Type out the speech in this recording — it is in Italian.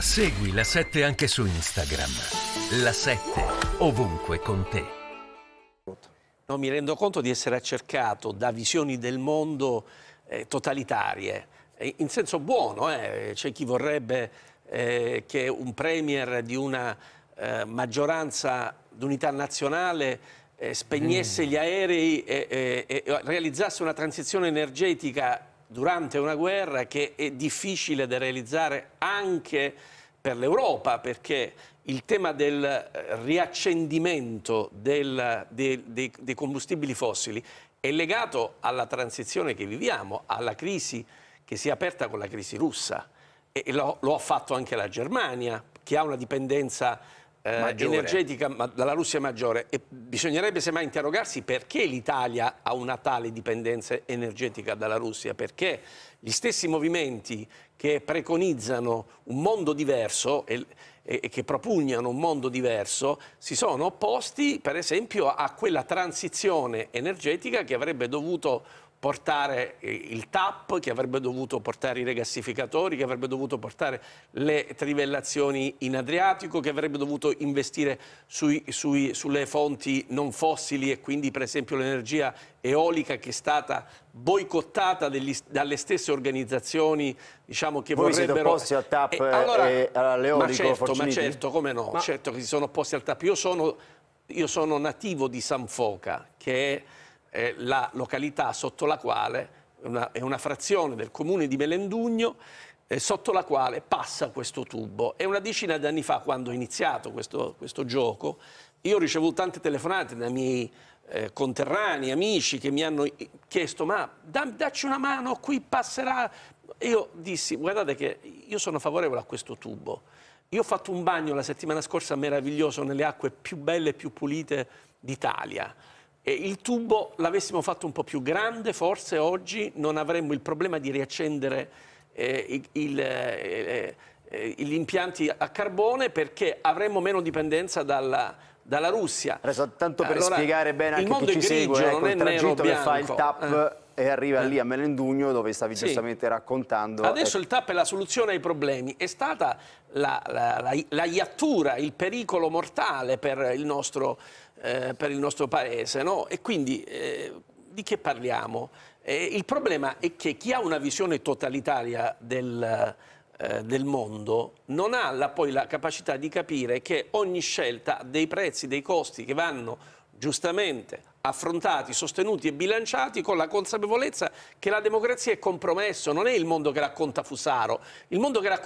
Segui la 7 anche su Instagram. La 7 ovunque con te. No, mi rendo conto di essere accercato da visioni del mondo eh, totalitarie, in senso buono, eh. c'è chi vorrebbe eh, che un premier di una eh, maggioranza d'unità nazionale eh, spegnesse mm. gli aerei e, e, e realizzasse una transizione energetica durante una guerra che è difficile da realizzare anche per l'Europa, perché il tema del eh, riaccendimento del, dei, dei, dei combustibili fossili è legato alla transizione che viviamo, alla crisi che si è aperta con la crisi russa. E lo, lo ha fatto anche la Germania, che ha una dipendenza eh, energetica dalla Russia maggiore e bisognerebbe semmai interrogarsi perché l'Italia ha una tale dipendenza energetica dalla Russia, perché gli stessi movimenti che preconizzano un mondo diverso e, e, e che propugnano un mondo diverso si sono opposti per esempio a quella transizione energetica che avrebbe dovuto portare eh, il TAP, che avrebbe dovuto portare i regassificatori, che avrebbe dovuto portare le trivellazioni in Adriatico, che avrebbe dovuto investire sui, sui, sulle fonti non fossili e quindi per esempio l'energia eolica che è stata boicottata degli, dalle stesse organizzazioni diciamo, che Voi vorrebbero... Voi siete opposti al TAP e, eh, allora, e all'eolico? Ma certo, ma certo, come no, ma... certo che si sono opposti al TAP. Io sono, io sono nativo di San Foca, che è è la località sotto la quale una, è una frazione del comune di Melendugno eh, sotto la quale passa questo tubo. E una decina di anni fa, quando ho iniziato questo, questo gioco, io ho ricevuto tante telefonate da miei eh, conterranei, amici, che mi hanno chiesto ma da, dacci una mano, qui passerà... io dissi, guardate che io sono favorevole a questo tubo. Io ho fatto un bagno la settimana scorsa meraviglioso nelle acque più belle e più pulite d'Italia il tubo l'avessimo fatto un po' più grande, forse oggi non avremmo il problema di riaccendere eh, eh, eh, gli impianti a carbone perché avremmo meno dipendenza dalla, dalla Russia. Adesso, tanto per allora, spiegare bene anche chi ci grigio, ecco, il ecco, il tragitto che fa il TAP eh e arriva eh. lì a Melendugno dove stavi sì. giustamente raccontando. Adesso eh, il TAP è la soluzione ai problemi. È stata la, la, la, la iattura, il pericolo mortale per il nostro, eh, per il nostro paese. No? E quindi eh, di che parliamo? Eh, il problema è che chi ha una visione totalitaria del eh, del mondo non ha la, poi la capacità di capire che ogni scelta dei prezzi, dei costi che vanno giustamente affrontati, sostenuti e bilanciati con la consapevolezza che la democrazia è compromesso, non è il mondo che racconta Fusaro, il mondo che racconta